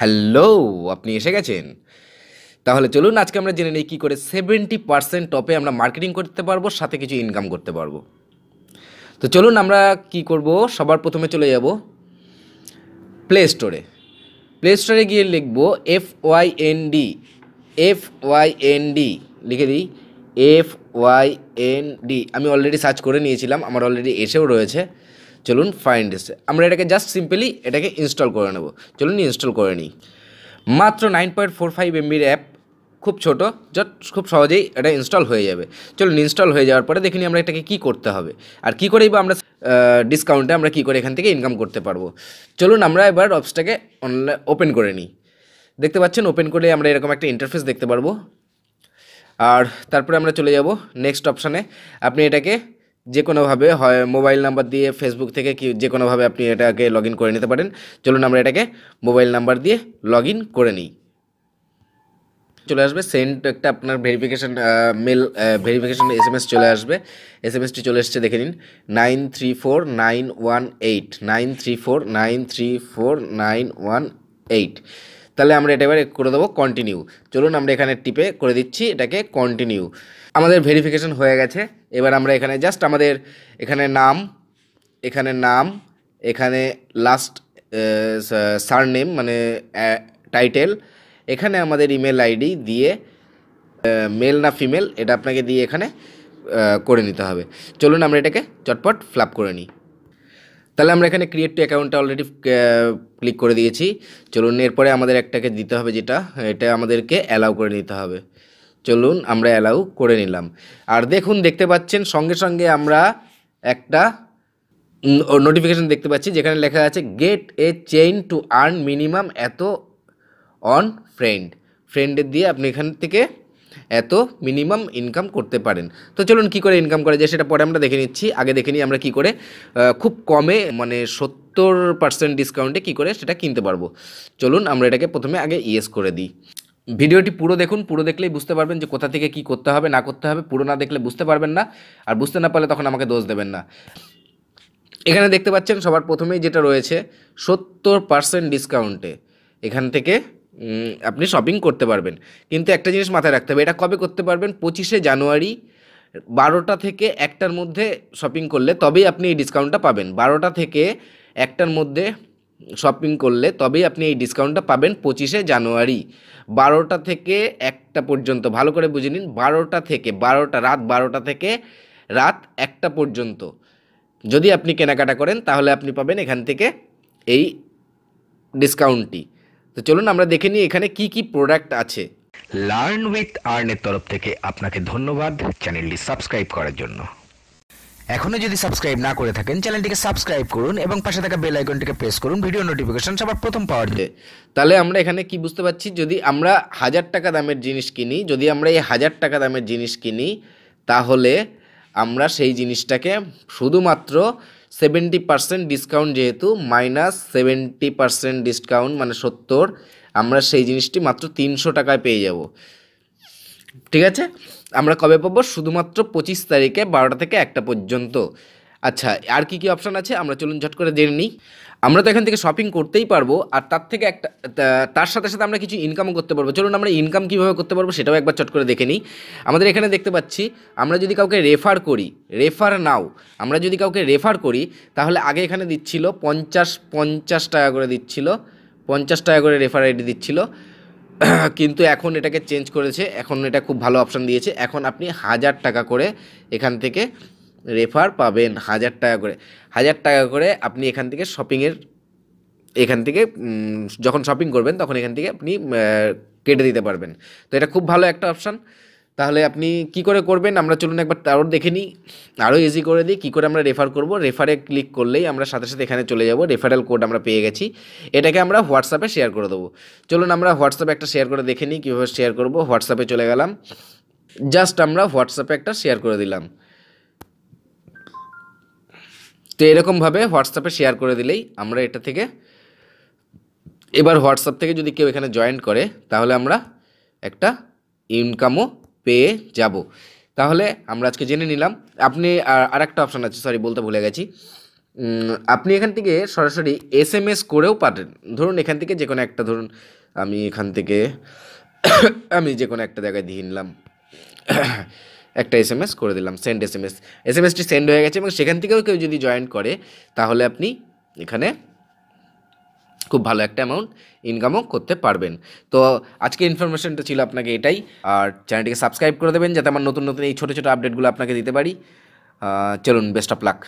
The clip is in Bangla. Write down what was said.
হ্যালো আপনি এসে গেছেন তাহলে চলুন আজকে আমরা জেনে নিই কী করে সেভেন্টি পার্সেন্ট টপে আমরা মার্কেটিং করতে পারবো সাথে কিছু ইনকাম করতে পারবো তো চলুন আমরা কি করব সবার প্রথমে চলে যাব প্লে স্টোরে প্লে স্টোরে গিয়ে লিখব F Y N D F Y N D লিখে দিই এফ ওয়াই এন ডি আমি অলরেডি সার্চ করে নিয়েছিলাম আমার অলরেডি এসেও রয়েছে চলুন ফাইন্ড এসে আমরা এটাকে জাস্ট সিম্পলি এটাকে ইনস্টল করে নেব চলুন ইনস্টল করে নিই মাত্র নাইন পয়েন্ট ফোর ফাইভ এমবির অ্যাপ খুব ছোটো জাস্ট খুব সহজেই এটা ইনস্টল হয়ে যাবে চলুন ইনস্টল হয়ে যাওয়ার পরে দেখিনি আমরা এটাকে কি করতে হবে আর কি করেই আমরা ডিসকাউন্টে আমরা কি করে এখান থেকে ইনকাম করতে পারবো চলুন আমরা এবার অপসটাকে অনলাইন ওপেন করে নিই দেখতে পাচ্ছেন ওপেন করলে আমরা এরকম একটা ইন্টারফেস দেখতে পারবো আর তারপরে আমরা চলে যাব নেক্সট অপশানে আপনি এটাকে যে কোনোভাবে হয় মোবাইল নাম্বার দিয়ে ফেসবুক থেকে কি যে কোনোভাবে আপনি এটাকে লগ করে নিতে পারেন চলুন আমরা এটাকে মোবাইল নাম্বার দিয়ে লগ করে নিই চলে আসবে সেন্ট একটা আপনার verification mail verification S M S চলে আসবে এস এম এসটি চলে এসছে দেখে নিন nine three four nine one eight nine three four nine three four nine one eight তাহলে আমরা এটা এবারে করে দেবো কন্টিনিউ চলুন আমরা এখানে টিপে করে দিচ্ছি এটাকে কন্টিনিউ আমাদের ভেরিফিকেশন হয়ে গেছে এবার আমরা এখানে জাস্ট আমাদের এখানে নাম এখানে নাম এখানে লাস্ট সারনেম মানে টাইটেল এখানে আমাদের ইমেল আইডি দিয়ে মেল না ফিমেল এটা আপনাকে দিয়ে এখানে করে নিতে হবে চলুন আমরা এটাকে চটপট ফ্লাপ করে নিই তাহলে আমরা এখানে ক্রিয়েট টু অ্যাকাউন্টটা অলরেডি ক্লিক করে দিয়েছি চলুন এরপরে আমাদের একটাকে দিতে হবে যেটা এটা আমাদেরকে অ্যালাউ করে নিতে হবে চলুন আমরা অ্যালাউ করে নিলাম আর দেখুন দেখতে পাচ্ছেন সঙ্গে সঙ্গে আমরা একটা নোটিফিকেশান দেখতে পাচ্ছি যেখানে লেখা আছে get a chance to earn minimum এত অন ফ্রেন্ড ফ্রেন্ডের দিয়ে আপনি এখান থেকে এত মিনিমাম ইনকাম করতে পারেন তো চলুন কি করে ইনকাম করে যায় সেটা পরে আমরা দেখে নিচ্ছি আগে দেখে নিই আমরা কি করে খুব কমে মানে সত্তর পার্সেন্ট ডিসকাউন্টে কি করে সেটা কিনতে পারবো চলুন আমরা এটাকে প্রথমে আগে ইয়েস করে দিই ভিডিওটি পুরো দেখুন পুরো দেখলেই বুঝতে পারবেন যে কোথা থেকে কি করতে হবে না করতে হবে পুরো না দেখলে বুঝতে পারবেন না আর বুঝতে না পারলে তখন আমাকে দোষ দেবেন না এখানে দেখতে পাচ্ছেন সবার প্রথমেই যেটা রয়েছে সত্তর পার্সেন্ট ডিসকাউন্টে এখান থেকে আপনি শপিং করতে পারবেন কিন্তু একটা জিনিস মাথায় রাখতে হবে এটা কবে করতে পারবেন পঁচিশে জানুয়ারি বারোটা থেকে একটার মধ্যে শপিং করলে তবেই আপনি এই ডিসকাউন্টটা পাবেন বারোটা থেকে একটার মধ্যে শপিং করলে তবেই আপনি এই ডিসকাউন্টটা পাবেন পঁচিশে জানুয়ারি বারোটা থেকে একটা পর্যন্ত ভালো করে বুঝে নিন বারোটা থেকে বারোটা রাত বারোটা থেকে রাত একটা পর্যন্ত যদি আপনি কেনাকাটা করেন তাহলে আপনি পাবেন এখান থেকে এই ডিসকাউন্টটি তো চলুন আমরা দেখে নিই এখানে কি কি প্রোডাক্ট আছে লার্ন উইথ আর্নের তরফ থেকে আপনাকে ধন্যবাদ চ্যানেলটি সাবস্ক্রাইব করার জন্য এখনও যদি সাবস্ক্রাইব না করে থাকেন চ্যানেলটিকে সাবস্ক্রাইব করুন এবং পাশে থাকা বেল আইকনটিকে প্রেস করুন ভিডিও নোটিফিকেশন সবার প্রথম পাওয়ার জন্য তাহলে আমরা এখানে কি বুঝতে পারছি যদি আমরা হাজার টাকা দামের জিনিস কিনি যদি আমরা এই হাজার টাকা দামের জিনিস কিনি তাহলে আমরা সেই জিনিসটাকে শুধুমাত্র সেভেন্টি পার্সেন্ট ডিসকাউন্ট যেহেতু মাইনাস সেভেন্টি পার্সেন্ট ডিসকাউন্ট মানে সত্তর আমরা সেই জিনিসটি মাত্র তিনশো টাকায় পেয়ে যাব ঠিক আছে আমরা কবে পাবো শুধুমাত্র পঁচিশ তারিখে বারোটা থেকে একটা পর্যন্ত আচ্ছা আর কি কি অপশান আছে আমরা চলুন ঝট করে জেনে নিই আমরা তো এখান থেকে শপিং করতেই পারবো আর তার থেকে একটা তার সাথে সাথে আমরা কিছু ইনকামও করতে পারবো চলুন আমরা ইনকাম কীভাবে করতে পারবো সেটাও একবার চট করে দেখে নিই আমাদের এখানে দেখতে পাচ্ছি আমরা যদি কাউকে রেফার করি রেফার নাও আমরা যদি কাউকে রেফার করি তাহলে আগে এখানে দিচ্ছিল পঞ্চাশ পঞ্চাশ টাকা করে দিচ্ছিল পঞ্চাশ টাকা করে রেফার আইডি দিচ্ছিল কিন্তু এখন এটাকে চেঞ্জ করেছে এখন এটা খুব ভালো অপশান দিয়েছে এখন আপনি হাজার টাকা করে এখান থেকে রেফার পাবেন হাজার টাকা করে হাজার টাকা করে আপনি এখান থেকে শপিংয়ের এখান থেকে যখন শপিং করবেন তখন এখান থেকে আপনি কেটে দিতে পারবেন তো এটা খুব ভালো একটা অপশান তাহলে আপনি কি করে করবেন আমরা চলুন একবার তারও দেখে নিই আরও ইজি করে দিই কী করে আমরা রেফার করব রেফারে ক্লিক করলেই আমরা সাথে সাথে এখানে চলে যাব রেফারেল কোড আমরা পেয়ে গেছি এটাকে আমরা হোয়াটসঅ্যাপে শেয়ার করে দেবো চলুন আমরা হোয়াটসঅ্যাপে একটা শেয়ার করে দেখে নিই কীভাবে শেয়ার করবো হোয়াটসঅ্যাপে চলে গেলাম জাস্ট আমরা হোয়াটসঅ্যাপে একটা শেয়ার করে দিলাম তো এরকমভাবে হোয়াটসঅ্যাপে শেয়ার করে দিলেই আমরা এটা থেকে এবার হোয়াটসঅ্যাপ থেকে যদি কেউ এখানে জয়েন করে তাহলে আমরা একটা ইনকামও পেয়ে যাব তাহলে আমরা আজকে জেনে নিলাম আপনি আর একটা অপশান আছে সরি বলতে ভুলে গেছি আপনি এখান থেকে সরাসরি এস এম এস করেও পাঠেন ধরুন এখান থেকে যে কোনো একটা ধরুন আমি এখান থেকে আমি যে কোনো একটা জায়গায় দিয়ে নিলাম একটা এস এম এস করে দিলাম send S M S S M এসটি সেন্ড হয়ে গেছে এবং সেখান থেকেও কেউ যদি জয়েন করে তাহলে আপনি এখানে খুব ভালো একটা অ্যামাউন্ট ইনকামও করতে পারবেন তো আজকে ইনফরমেশনটা ছিল আপনাকে এটাই আর চ্যানেলটিকে সাবস্ক্রাইব করে দেবেন যাতে আমার নতুন নতুন এই ছোটো ছোটো আপডেটগুলো আপনাকে দিতে পারি চলুন বেস্ট অফ লাক